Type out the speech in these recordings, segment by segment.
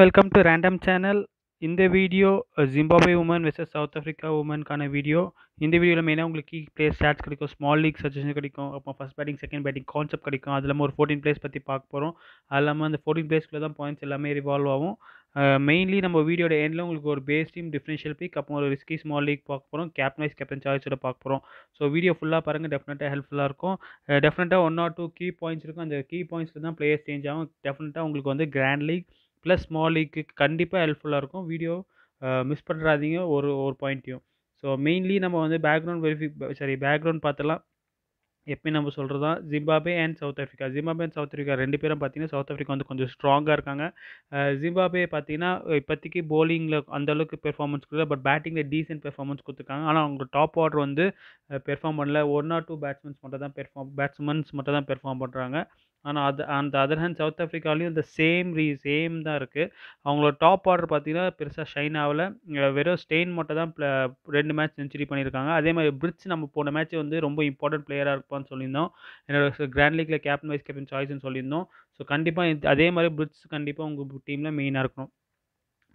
welcome to random channel இந்த video Zimbabwe women versus South Africa உமனுக்கான video இந்த வீடியோவில் மெயினாக உங்களுக்கு கீ பிளேஸ் ஸ்டாட்ஸ் கிடைக்கும் ஸ்மால் லீக் சஜஷன் கிடைக்கும் அப்புறம் first batting second batting concept கிடைக்கும் அது ஒரு ஃபோர்டீன் பிளேஸ் பற்றி பார்க்க போகிறோம் அது இல்லாமல் அந்த ஃபோர்டீன் பிளேஸ்க்குள்ளே தான் பாயிண்ட்ஸ் எல்லாமே ரிவால்வ் ஆகும் மெயின்லி நம்ம வீடியோட எண்டில் உங்களுக்கு ஒரு பேஸ் டீம் டிஃப்ரென்ஷியல் பிக் அப்புறம் ஒரு ரிஸ்கி ஸ்மால் லீக் பார்க்க போகிறோம் கேப்டன் வைஸ் கேப்டன் சாய்ஸோட பார்க்க போகிறோம் ஸோ வீடியோ ஃபுல்லாக பாருங்கள் டெஃபினட்டாக ஹெல்ப்ஃபுல்லாக இருக்கும் டெஃபினட்டாக one or two key points இருக்கும் அந்த கீ பாயிண்ட்ஸில் தான் பிளேயர்ஸ் சேஞ்ச் ஆகும் டெஃபினட்டாக உங்களுக்கு வந்து கிராண்ட் லீக் ப்ளஸ் மாலிக்கு கண்டிப்பாக ஹெல்ப்ஃபுல்லாக இருக்கும் வீடியோ மிஸ் பண்ணுறாதீங்க ஒரு ஒரு பாயிண்ட்டையும் ஸோ மெயின்லி நம்ம வந்து பேக்ரவுண்ட் வெரிஃபி சாரி பேக்ரவுண்ட் பார்த்தலாம் எப்பயும் நம்ம சொல்கிறது தான் Zimbabwe and South Africa Zimbabwe and South Africa ரெண்டு பேரும் பார்த்தீங்கன்னா சவுத் ஆஃப்ரிக்கா வந்து கொஞ்சம் ஸ்ட்ராங்காக இருக்காங்க ஜிம்பாபே பார்த்தீங்கன்னா இப்போதைக்கு போலிங்கில் அந்தளவுக்கு பெர்ஃபார்மன்ஸ் கொடுக்கல பட் பேட்டிங்கில் டீசென்ட் பெர்ஃபார்மன்ஸ் கொடுத்துருக்காங்க ஆனால் அவங்க டாப் ஆர்டர் வந்து பெர்ஃபார்ம் பண்ணல ஒன் ஆர் டூ பேட்ஸ்மேன்ஸ் மட்டும் தான் பெர்ஃபார்ம் பேட்ஸ்மேன்ஸ் மட்டும் தான் பெர்ஃபார்ம் பண்ணுறாங்க ஆனால் அது அந்த அதர் ஹேண்ட் சவுத் ஆஃப்ரிக்காலையும் இந்த சேம் ரீ சேம் தான் இருக்குது அவங்களோட டாப் ஆர்டர் பார்த்தீங்கன்னா பெருசாக ஷைன் ஆகலை வெறும் ஸ்டெயின் மட்டும் தான் ரெண்டு மேட்ச் செஞ்சுரி பண்ணியிருக்காங்க அதே மாதிரி பிரிட்ஜ் நம்ம போன மேட்ச் வந்து ரொம்ப இம்பார்ட்டன்ட் பிளேயராக இருப்பான்னு சொல்லியிருந்தோம் என்னோட கிராண்ட் லீக்கில் கேப்டன் வைஸ் கேப்டன் சாய்ஸ்னு சொல்லியிருந்தோம் ஸோ கண்டிப்பாக அதே மாதிரி பிரிட்ஜ் கண்டிப்பாக உங்கள் டீமில் மெயினாக இருக்கணும்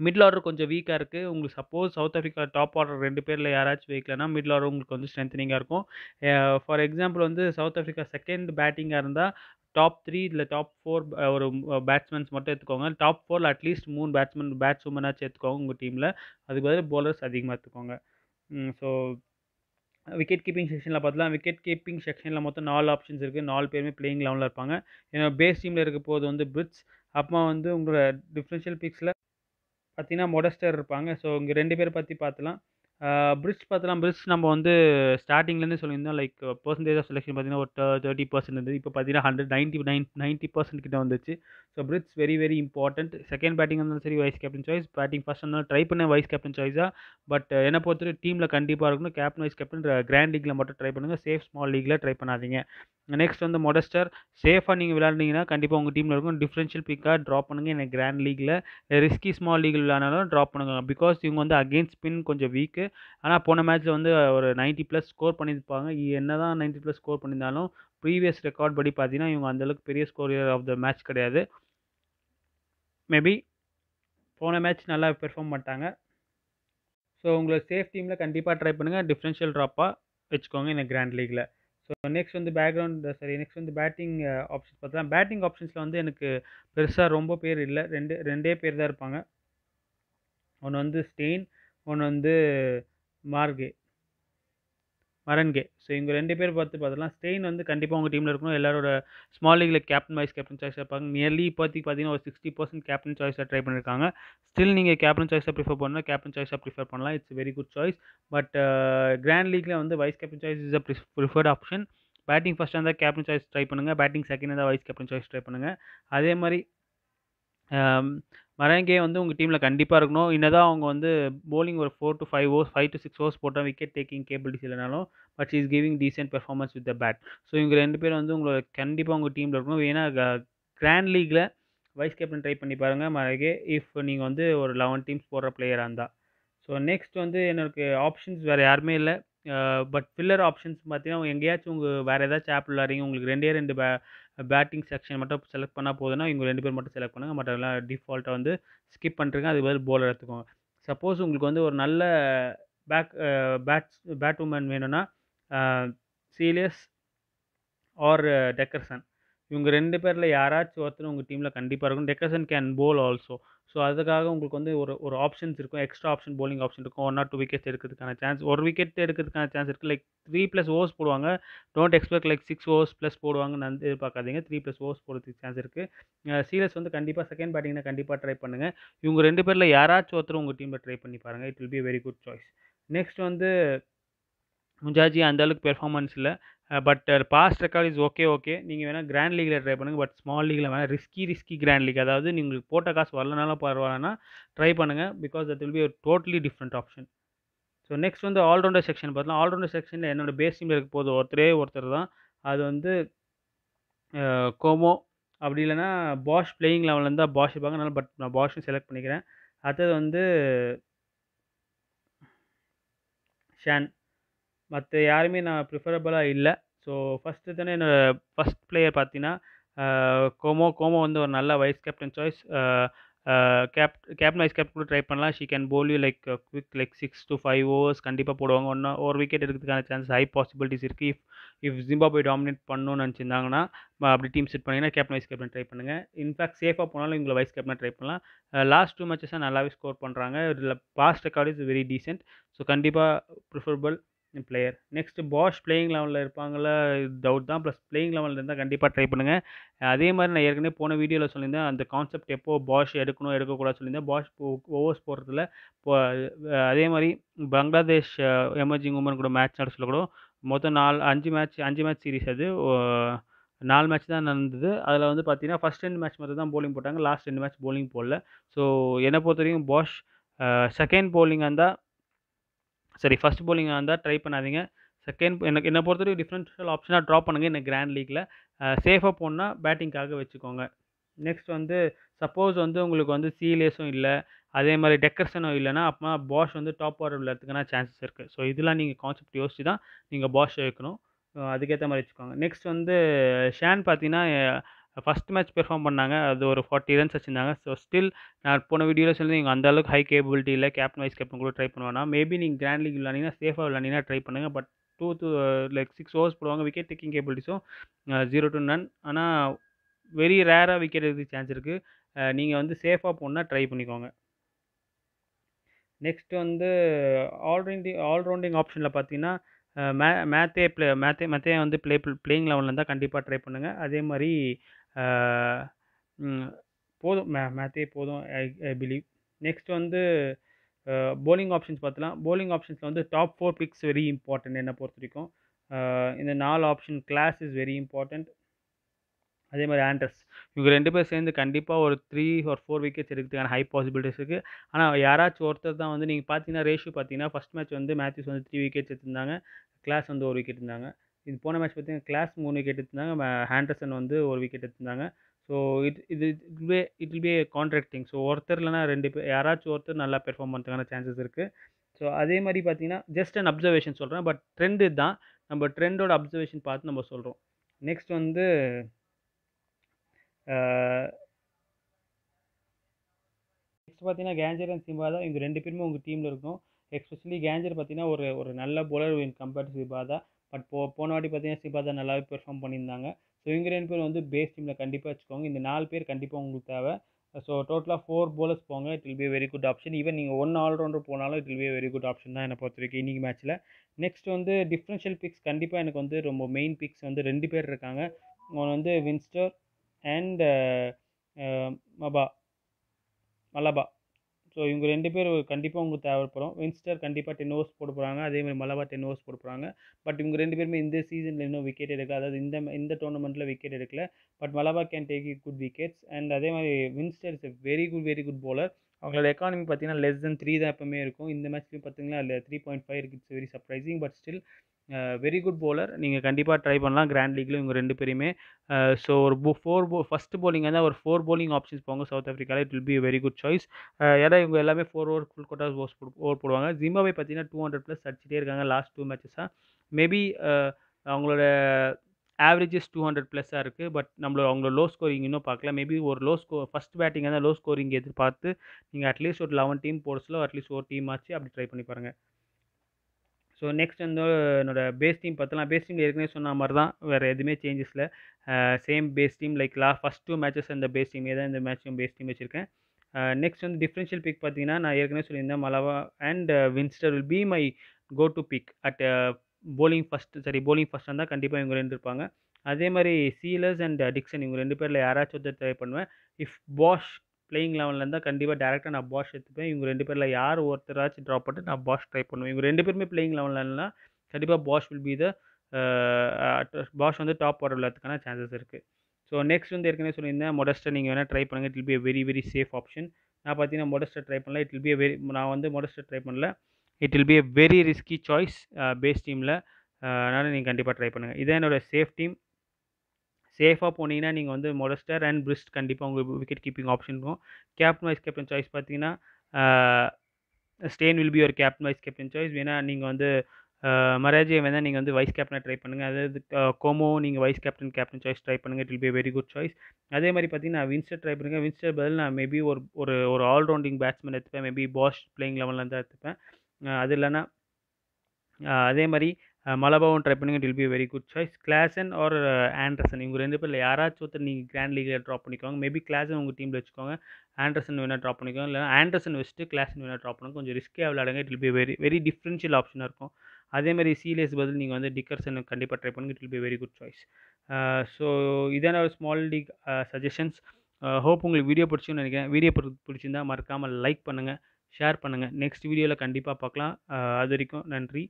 மிடில் ஆர்டர் கொஞ்சம் வீக்காக இருக்குது உங்களுக்கு suppose South Africa top order ரெண்டு பேரில் யாராச்சும் வைக்கலனா மிடில் ஆர்டர் உங்களுக்கு வந்து ஸ்ட்ரென்த்தனிங்காக இருக்கும் ஃபார் எக்ஸாம்பிள் வந்து சவுத் ஆஃப்ரிக்கா செகண்ட் பேட்டிங்காக இருந்தால் டாப் த்ரீ இல்லை டாப் ஃபோர் ஒரு பேட்ஸ்மேன்ஸ் மட்டும் எடுத்துக்கோங்க டாப் ஃபோரில் அட்லீஸ்ட் மூணு பேட்ஸ்மேன் பேட்ஸ் உமனாச்சும் எடுத்துக்கோங்க உங்கள் டீமில் அதுக்கு பதில் போலர்ஸ் அதிகமாக எடுத்துக்கோங்க ஸோ விக்கெட் கீப்பிங் செக்ஷனில் பார்த்தலாம் விக்கெட் கீப்பிங் செக்ஷனில் மொத்தம் நாலு ஆப்ஷன்ஸ் இருக்குது நாலு பேருமே பிளேயிங் லெவனில் இருப்பாங்க ஏன்னா பேஸ் டீமில் இருக்க போது வந்து பிரிட்ஸ் அப்புறமா வந்து உங்களோட டிஃப்ரென்ஷியல் பிக்ஸில் பார்த்தீங்கன்னா மொடஸ்டர் இருப்பாங்க ஸோ இங்கே ரெண்டு பேர் பற்றி பார்த்தலாம் பிரிட்ஜ் பார்த்தலாம் பிரிட்ஜ் நம்ம வந்து ஸ்டார்டிங்லேருந்து சொல்லியிருந்தோம் லைக் பர்சன்டேஜ் ஆஃப் செலெக்ஷன் பார்த்தீங்கன்னா ஒரு தேர்ட்டி பர்சன்ட் இருந்தது இப்போ பார்த்தீங்கன்னா hundred ninety nine ninety percent கிட்ட வந்துச்சு so Brits very very important second batting இருந்தாலும் சரி vice captain choice batting first இருந்தாலும் ட்ரை பண்ண வைஸ் கேப்டன் சாய்ஸாக பட் என்னை பொறுத்தவரை டீமில் கண்டிப்பாக இருக்கணும் கேப்டன் வைஸ் கேப்டன் கிராண்ட் லீக்கில் மட்டும் ட்ரை பண்ணுங்கள் சேஃப் ஸ்மால் லீக்கில் ட்ரை பண்ணாதீங்க நெக்ஸ்ட் வந்து மொடஸ்டர் சேஃபாக நீங்கள் விளாண்டிங்கன்னா கண்டிப்பாக உங்கள் டீமில் இருக்கும் டிஃப்ரென்ஷியல் பிக்காக ட்ராப் பண்ணுங்கள் எனக்கு கிராண்ட் லீகில் ரிஸ்கி ஸ்மால் லீகில் விளையாடினாலும் ட்ராப் பண்ணுங்க பிகாஸ் இவங்க வந்து அகெயின்ஸ்ட் ஸ்பின் கொஞ்சம் வீக்கு ஆனால் போன மேட்ச்சில் வந்து ஒரு நைன்ட்டி ப்ளஸ் ஸ்கோர் பண்ணியிருப்பாங்க என்ன தான் நைன்ட்டி ப்ளஸ் ஸ்கோர் பண்ணியிருந்தாலும் ப்ரீவியஸ் ரெக்கார்ட் படி பார்த்தீங்கன்னா இவங்க அந்தளவுக்கு பெரிய ஸ்கோரியர் ஆஃப் த மேட்ச் கிடையாது மேபி போன மேட்ச் நல்லா பெர்ஃபார்ம் பண்ணிட்டாங்க ஸோ உங்களை சேஃப் டீமில் கண்டிப்பாக ட்ரை பண்ணுங்கள் டிஃப்ரென்ஷியல் ட்ராப்பாக வச்சுக்கோங்க இந்த கிராண்ட் லீக்கில் ஸோ நெக்ஸ்ட் வந்து பேக்ரவுண்ட் சாரி நெக்ஸ்ட் வந்து பேட்டிங் ஆப்ஷன்ஸ் பார்த்தா பேட்டிங் ஆப்ஷன்ஸில் வந்து எனக்கு பெருசாக ரொம்ப பேர் இல்லை ரெண்டு ரெண்டே பேர் தான் இருப்பாங்க ஒன்று வந்து ஸ்டெயின் ஒன்று வந்து மார்கே மரன்கே ஸோ இவங்க ரெண்டு பேர் பார்த்து பார்த்துலாம் ஸ்டெயின் வந்து கண்டிப்பாக உங்கள் டீமில் இருக்கணும் எல்லாரோட ஸ்மால் லீகில் கேப்டன் வைஸ் கேப்டன் சாய்ஸ் இருப்பாங்க நியர்லி இப்போதைக்கு பார்த்தீங்கன்னா ஒரு சிக்ஸ்டி பர்சன்ட் கேப்டன் சாய்ஸாக ட்ரை பண்ணியிருக்காங்க ஸ்டில் நீங்கள் கேப்டன் சாய்ஸாக ப்ரிஃபர் பண்ணால் கேப்டன் சாய்ஸாக ப்ரிஃபர் பண்ணலாம் it's very good choice but grand லீக்கில் வந்து vice captain choice is a preferred option batting ஃபஸ்ட்டாக இருந்தால் கேப்டன் சாய்ஸ் ட்ரை பண்ணுங்கள் பேட்டிங் செகண்ட் இருந்தால் வைஸ் கேப்டன் சாய்ஸ் ட்ரை பண்ணுங்கள் அதே மாதிரி மரங்கே வந்து உங்கள் டீமில் கண்டிப்பாக இருக்கணும் என்னதான் அவங்க வந்து போலிங் ஒரு four to five overs five to six overs போட்டால் விக்கெட் டேக்கிங் கேபிலிட்டிஸ் இல்லைனாலும் but is giving decent performance with the bat so இவங்க ரெண்டு பேரும் வந்து உங்களை கண்டிப்பாக உங்கள் டீமில் இருக்கணும் ஏன்னா கிராண்ட் லீக்கில் வைஸ் கேப்டன் ட்ரை பண்ணி பாருங்கள் மரகே இஃப் நீங்கள் வந்து ஒரு லெவன் டீம்ஸ் போடுற பிளேயராக இருந்தால் ஸோ நெக்ஸ்ட் வந்து எனக்கு ஆப்ஷன்ஸ் வேறு யாருமே இல்லை பட் ஃபில்லர் ஆப்ஷன்ஸ் பார்த்தீங்கன்னா எங்கேயாச்சும் உங்கள் வேறு ஏதாச்சும் ஆப் விளாட்றீங்க உங்களுக்கு ரெண்டே ரெண்டு பே பேட்டிங் செக்ஷன் மட்டும் செலக்ட் பண்ணால் போதுன்னா இவங்க ரெண்டு பேர் மட்டும் செலக்ட் பண்ணுங்கள் எல்லாம் டிஃபால்ட்டாக வந்து ஸ்கிப் பண்ணுறீங்க அது பதில் போலர் எடுத்துக்கோங்க சப்போஸ் உங்களுக்கு வந்து ஒரு நல்ல பேக் பேட்ஸ் பேட் உமன் வேணும்னா சீலியஸ் ஆர் டெக்கர்சன் இவங்க ரெண்டு பேரில் யாராச்சும் ஒருத்தர் உங்கள் டீமில் கண்டிப்பாக இருக்கும் Dercksen can bowl also so அதுக்காக உங்களுக்கு வந்து ஒரு ஒரு ஆப்ஷன்ஸ் இருக்கும் எக்ஸ்ட்ரா ஆப்ஷன் போலிங் ஆப்ஷன் இருக்கும் ஒன் ஆர் டூ விக்கெட் எடுக்கிறதுக்கான சான்ஸ் ஒரு விக்கெட் எடுக்கிறதுக்கான சான்ஸ் இருக்குது லைக் த்ரீ ப்ளஸ் ஓவர்ஸ் போடுவாங்க don't expect like six overs plus போடுவாங்கன்னு நான் எதிர்பார்க்காதீங்க த்ரீ ப்ளஸ் ஓவர்ஸ் போடுறதுக்கு சான்ஸ் இருக்குது சீரியஸ் வந்து கண்டிப்பாக செகண்ட் பேட்டிங்னா கண்டிப்பாக ட்ரை பண்ணுங்கள் இவங்க ரெண்டு பேரில் யாராச்சும் ஒருத்தர் உங்கள் டீமில் ட்ரை பண்ணி பாருங்கள் it will be very good choice next வந்து முஜாஜி அந்தளவுக்கு பெர்ஃபார்மன்ஸ் இல்லை but past record is okay okay நீங்கள் வேணால் கிராண்ட் லீகில் ட்ரை பண்ணுங்கள் பட் ஸ்மால் லீகில் வேணால் ரிஸ்கி ரிஸ்கி கிராண்ட் லீக் அதாவது நீங்கள் போட்ட காசு வரலனாலும் பரவாயில்லனா ட்ரை பண்ணுங்கள் பிகாஸ் தட் வில் பி ஒரு totally different option so next வந்து ஆல்ரௌண்டர் செக்ஷன் பார்த்தோம் ஆல்ரவுண்டர் செக்ஷனில் என்னோடய பேஸ் டீமில் இருக்க போது ஒருத்தரே ஒருத்தர் தான் அது வந்து கோமோ அப்படி இல்லைனா பாஷ் பிளேயிங் லெவலில் இருந்தால் பாஷ் இருப்பாங்க அதனால் பட் நான் பாஷும் செலக்ட் பண்ணிக்கிறேன் அடுத்தது வந்து ஷேன் மற்ற யாருமே நான் ப்ரிஃபரபுளாக இல்லை ஸோ ஃபஸ்ட்டு தானே என்னோடய ஃபஸ்ட் பிளேயர் பார்த்தீங்கன்னா கோமோ கோமோ வந்து ஒரு நல்ல vice captain choice cap captain vice captain கூட ட்ரை பண்ணலாம் she can bowl you like quick like six to five overs கண்டிப்பாக போடுவாங்க ஒன்று ஒரு விக்கெட் எடுக்கிறதுக்கான சான்ஸ் ஹை பாசிபிலிட்டிஸ் இருக்குது இஃப் இஃப் ஜிம்பாபே டாமினேட் பண்ணணும்னு நினச்சிருந்தாங்கன்னா அப்படி டீம் செட் பண்ணிங்கன்னா கேப்டன் வைஸ் கேப்டன் ட்ரை பண்ணுங்கள் இன்ஃபேக்ட் சேஃபாக போனாலும் இவங்களை வைஸ் கேப்டன் ட்ரை பண்ணலாம் லாஸ்ட் டூ மேட்சஸாக நல்லாவே ஸ்கோர் பண்ணுறாங்க இதில் past record is very decent so கண்டிப்பாக preferable player next Bosch playing லெவலில் இருப்பாங்கள டவுட் தான் ப்ளஸ் பிளேயிங் லெவலில் இருந்தால் கண்டிப்பாக ட்ரை பண்ணுங்கள் அதே மாதிரி நான் ஏற்கனவே போன வீடியோவில் சொல்லியிருந்தேன் அந்த கான்செப்ட் எப்போ பாஷ் எடுக்கணும் எடுக்கக்கூடாது சொல்லியிருந்தேன் பாஷ் ஓவர்ஸ் போடுறதுல இப்போ அதே மாதிரி பங்களாதேஷ் எமர்ஜிங் உமன் கூட மேட்ச் நடத்த கூட மொத்தம் நாலு அஞ்சு மேட்ச் அஞ்சு மேட்ச் சீரிஸ் அது நாலு மேட்ச் தான் நடந்தது அதில் வந்து பார்த்தீங்கன்னா ஃபஸ்ட் ரெண்டு மேட்ச் மட்டும் தான் போலிங் போட்டாங்க லாஸ்ட் ரெண்டு மேட்ச் போலிங் போடல ஸோ என்னை பொறுத்த வரைக்கும் பாஷ் செகண்ட் uh, போலிங்காக இருந்தால் சரி ஃபர்ஸ்ட் போலிங் வந்தால் ட்ரை பண்ணாதீங்க செகண்ட் எனக்கு என்னை பொறுத்தவரைக்கும் டிஃப்ரென்ஷியல் ஆப்ஷனாக ட்ராப் பண்ணுங்கள் இந்த கிராண்ட் லீக்கில் சேஃபாக போனால் பேட்டிங்காக வச்சுக்கோங்க நெக்ஸ்ட் வந்து சப்போஸ் வந்து உங்களுக்கு வந்து சீலேஸும் இல்லை அதே மாதிரி டெக்கரேஷனும் இல்லைனா அப்போ பாஷ் வந்து டாப் ஆர்டர் விளையாடுறதுக்கான சான்சஸ் இருக்குது ஸோ இதெல்லாம் நீங்கள் கான்செப்ட் யோசிச்சு தான் நீங்கள் பாஷ் வைக்கணும் அதுக்கேற்ற மாதிரி வச்சுக்கோங்க நெக்ஸ்ட் வந்து ஷேன் பார்த்தீங்கன்னா ஃபஸ்ட் மேட்ச் பெர்ஃபார்ம் பண்ணாங்க அது ஒரு ஃபார்ட்டி ரன்ஸ் வச்சுருந்தாங்க ஸோ ஸ்டில் நான் போன வீடியோவில் சொல்லி நீங்கள் அந்தளவுக்கு ஹை கேபிலிட்டி இல்லை கேப்டன் வைஸ் கேப்டன் கூட ட்ரை பண்ணுவேன்னா மேபி நீங்கள் கிராண்ட் லீக் விளாண்டிங்கன்னா சேஃபாக விளாண்டிங்கன்னா ட்ரை பண்ணுங்கள் but two two like six overs போடுவாங்க விக்கெட் டேக்கிங் கேபிலிட்டிஸும் ஜீரோ டு நன் ஆனால் வெரி ரேராக விக்கெட் எடுக்க சான்ஸ் இருக்குது நீங்கள் வந்து சேஃபாக போனால் ட்ரை பண்ணிக்கோங்க நெக்ஸ்ட் வந்து ஆல்ரவுண்டிங் ஆல்ரவுண்டிங் ஆப்ஷனில் பார்த்தீங்கன்னா மே மேத்தே ப்ளே மேத்தே மேத்தே வந்து ப்ளே பிளேயிங் லெவலில் இருந்தால் கண்டிப்பாக ட்ரை பண்ணுங்கள் அதே மாதிரி போதும் மே மேத்தே போதும் ஐ ஐ பிலீவ் நெக்ஸ்ட் வந்து போலிங் ஆப்ஷன்ஸ் பார்த்தலாம் போலிங் ஆப்ஷன்ஸில் வந்து top four picks very important என்னை பொறுத்த வரைக்கும் இந்த நாலு option Klaas is very important அதே மாதிரி ஆண்ட்ரஸ் இவங்க ரெண்டு பேர் சேர்ந்து கண்டிப்பாக ஒரு த்ரீ ஒரு ஃபோர் விக்கெட்ஸ் எடுக்கிறதுக்கான ஹை பாசிபிலிட்டிஸ் இருக்குது ஆனால் யாராச்சும் ஒருத்தர் தான் வந்து நீங்கள் பார்த்தீங்கன்னா ரேஷியோ பார்த்தீங்கன்னா ஃபஸ்ட் மேட்ச் வந்து மேத்யூஸ் வந்து த்ரீ விக்கெட்ஸ் எடுத்திருந்தாங்க கிளாஸ் வந்து ஒரு விக்கெட் இருந்தாங்க இது போன மேட்ச் பார்த்தீங்கன்னா கிளாஸ் மூணு விக்கெட் எடுத்திருந்தாங்க ஹேண்டர்சன் வந்து ஒரு விக்கெட் எடுத்திருந்தாங்க ஸோ இட் இது இதுவே இட் பி கான்ட்ராக்டிங் ஸோ ஒருத்தர் இல்லைனா ரெண்டு பேர் யாராச்சும் ஒருத்தர் நல்லா பெர்ஃபார்ம் பண்ணுறதுக்கான சான்சஸ் இருக்குது ஸோ அதே மாதிரி பார்த்தீங்கன்னா ஜஸ்ட் அண்ட் அப்சர்வேஷன் சொல்கிறேன் பட் ட்ரெண்டு தான் நம்ம ட்ரெண்டோட அப்சர்வேஷன் பார்த்து நம்ம சொல்கிறோம் நெக்ஸ்ட் வந்து நெக்ஸ்ட் பார்த்தீங்கன்னா கேஞ்சர் அண்ட் சிம்பா தான் இவங்க ரெண்டு பேருமே உங்கள் டீமில் இருக்கும் எஸ்பெஷலி கேஞ்சர் பார்த்தீங்கன்னா ஒரு ஒரு நல்ல போலர் கம்பேர்ட் சிபா தான் பட் போ போன வாட்டி பார்த்தீங்கன்னா சிபா தான் நல்லாவே பெர்ஃபார்ம் பண்ணியிருந்தாங்க ஸோ இவங்க ரெண்டு பேர் வந்து பேஸ் டீமில் கண்டிப்பாக வச்சுக்கோங்க இந்த நாலு பேர் கண்டிப்பாக உங்களுக்கு தேவை ஸோ டோட்டலாக ஃபோர் போலர்ஸ் போங்க it will be very good option even நீங்கள் ஒன் ஆல்ரவுண்டர் போனாலும் it will be very good option தான் என்னை பொறுத்த வரைக்கும் இன்றைக்கி மேட்ச்சில் நெக்ஸ்ட் வந்து டிஃப்ரென்ஷியல் பிக்ஸ் கண்டிப்பாக எனக்கு வந்து ரொம்ப மெயின் பிக்ஸ் வந்து ரெண்டு பேர் இருக்காங்க ஒன்று வந்து வின்ஸ்டர் அண்ட் மபா மலபா ஸோ இவங்க ரெண்டு பேர் கண்டிப்பாக உங்களுக்கு தேவைப்படும் வின்ஸ்டர் கண்டிப்பாக டென் ஓவர்ஸ் போட்டு போகிறாங்க அதேமாதிரி மலபா டென் ஓவர்ஸ் போட்டு போகிறாங்க பட் இவங்க ரெண்டு பேருமே இந்த சீசனில் இன்னும் விக்கெட் எடுக்கல அதாவது இந்த இந்த டோர்னமெண்ட்டில் விக்கெட் எடுக்கல but Malaba can take a good wickets and அதே மாதிரி Winster is a very good very good bowler அவங்களோட எக்கானமி பார்த்தீங்கன்னா லெஸ் தென் த்ரீ தான் எப்பவுமே இருக்கும் இந்த மேட்ச்லேயும் பார்த்தீங்கன்னா இல்லை த்ரீ பாயிண்ட் ஃபைவ் இருக்கு it's very surprising but still very good bowler நீங்கள் கண்டிப்பாக ட்ரை பண்ணலாம் கிராண்ட் லீக்லையும் இவங்க ரெண்டு பேருமே ஸோ ஒரு போ ஃபோர் போ ஃபஸ்ட்டு போலிங் வந்து ஒரு ஃபோர் போலிங் ஆப்ஷன்ஸ் போங்க சவுத் ஆஃப்ரிக்காவில் it will be very good choice ஏன்னா இவங்க எல்லாமே ஃபோர் ஓவர் ஃபுல் கோட்டாஸ் ஓஸ் ஓவர் போடுவாங்க ஜிம்பாவே பார்த்தீங்கன்னா டூ ஹண்ட்ரட் ப்ளஸ் அடிச்சிட்டே இருக்காங்க லாஸ்ட் டூ மேட்சஸாக மேபி அவங்களோட ஆவரேஜஸ் டூ ஹண்ட்ரட் ப்ளஸ்ஸாக இருக்குது பட் நம்மளோட அவங்களோட லோ ஸ்கோரிங் இன்னும் பார்க்கல மேபி ஒரு லோ ஸ்கோ ஃபஸ்ட் பேட்டிங்காக தான் லோ ஸ்கோரிங் எதிர்பார்த்து நீங்கள் அட்லீஸ்ட் ஒரு லெவன் டீம் போர்ட்ஸில் அட்லீஸ்ட் ஒரு டீம் ஆச்சு அப்படி ட்ரை பண்ணி பாருங்கள் ஸோ நெக்ஸ்ட் வந்து என்னோட பேஸ் டீம் பார்த்தலாம் பேஸ் டீம் ஏற்கனவே சொன்ன மாதிரி தான் வேறு எதுவுமே சேஞ்சஸில் சேம் பேஸ் டீம் லைக் லா ஃபஸ்ட் டூ மேட்சஸ் அந்த பேஸ் டீமே தான் இந்த மேட்சும் பேஸ் டீம் வச்சுருக்கேன் நெக்ஸ்ட் வந்து டிஃப்ரென்ஷியல் பிக் பார்த்தீங்கன்னா நான் ஏற்கனவே சொல்லியிருந்தேன் Malaba and Winster will be my go to pick at bowling first சரி போலிங் ஃபஸ்ட் இருந்தால் கண்டிப்பாக இவங்க ரெண்டு இருப்பாங்க அதே மாதிரி சீலர்ஸ் அண்ட் அடிக்ஷன் இவங்க ரெண்டு பேரில் யாராச்சும் ஒருத்தர் ட்ரை பண்ணுவேன் இஃப் பாஷ் பிளேயிங் லெவலில் இருந்தால் கண்டிப்பாக டேரெக்டாக நான் பாஷ் எடுத்துப்பேன் இவங்க ரெண்டு பேரில் யார் ஒருத்தராச்சும் ட்ராப் பண்ணிட்டு நான் பாஷ் ட்ரை பண்ணுவேன் இவங்க ரெண்டு பேருமே பிளேயிங் லெவலில் இருந்தால் கண்டிப்பாக Bosch will be the Bosch வந்து டாப் ஆர்டர் உள்ளதுக்கான சான்சஸ் இருக்குது ஸோ நெக்ஸ்ட் வந்து ஏற்கனவே சொல்லியிருந்தேன் மொடஸ்ட்டை நீங்கள் வேணால் ட்ரை பண்ணுங்கள் it will be a very very safe option நான் பார்த்தீங்கன்னா மொடஸ்ட்டை ட்ரை பண்ணல இட் வில் பி வெரி நான் வந்து மொடஸ்ட்டை ட்ரை பண்ணல it will uh, be a very risky choice uh, base டீமில் அதனால் நீங்கள் கண்டிப்பாக ட்ரை பண்ணுங்கள் இதே என்னோடய சேஃப் டீம் சேஃபாக போனீங்கன்னா நீங்கள் வந்து மொடஸ்டர் அண்ட் பிரிஸ்ட் கண்டிப்பாக உங்களுக்கு விக்கெட் கீப்பிங் ஆப்ஷன் இருக்கும் கேப்டன் வைஸ் கேப்டன் சாய்ஸ் பார்த்தீங்கன்னா ஸ்டேன் வில் பி ஒரு கேப்டன் வைஸ் கேப்டன் சாய்ஸ் வேணால் நீங்கள் வந்து மராஜியை uh, வேணால் நீங்கள் வந்து வைஸ் கேப்டனை ட்ரை பண்ணுங்கள் அதாவது கோமோ நீங்கள் vice captain captain choice try பண்ணுங்கள் it will be very good choice அதே மாதிரி பார்த்தீங்கன்னா வின்ஸ்டர் ட்ரை பண்ணுங்கள் வின்ஸ்டர் பதில் நான் மேபி ஒரு ஒரு ஒரு ஆல்ரவுண்டிங் பேட்ஸ்மேன் எடுத்துப்பேன் மேபி பாஸ் பிளேயிங் லெவலில் தான் எடுத்துப்பேன் அது இல்லைன்னா அதே மாதிரி மலபவன் ட்ரை பண்ணுங்க it be very good choice Klaasen or Anderson இவங்க ரெண்டு பேரில் யாராச்சும் ஒருத்தர் நீங்கள் கிராண்ட் லீகில் ட்ராப் பண்ணிக்கோங்க மேபி கிளாசன் உங்கள் டீமில் வச்சுக்கோங்க ஆண்ட்ரசன் வேணால் ட்ராப் பண்ணிக்கோங்க இல்லை ஆண்ட்ரசன் வச்சுட்டு கிளாசன் வேணால் ட்ராப் பண்ணுங்க கொஞ்சம் ரிஸ்க்காக விளையாடுங்க it be very very differential ஆப்ஷனாக இருக்கும் அதே மாதிரி சீலியஸ் பதில் நீங்கள் வந்து டிக்கர்சன் கண்டிப்பாக ட்ரை பண்ணுங்க it be very good choice so இதான ஒரு ஸ்மால் லீக் சஜஷன்ஸ் ஹோப் உங்களுக்கு வீடியோ பிடிச்சுன்னு நினைக்கிறேன் வீடியோ பிடிச்சிருந்தால் மறக்காமல் லைக் பண்ணுங்கள் ஷேர் பண்ணுங்கள் நெக்ஸ்ட் வீடியோவில் கண்டிப்பாக பார்க்கலாம் அது வரைக்கும் நன்றி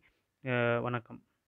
வணக்கம்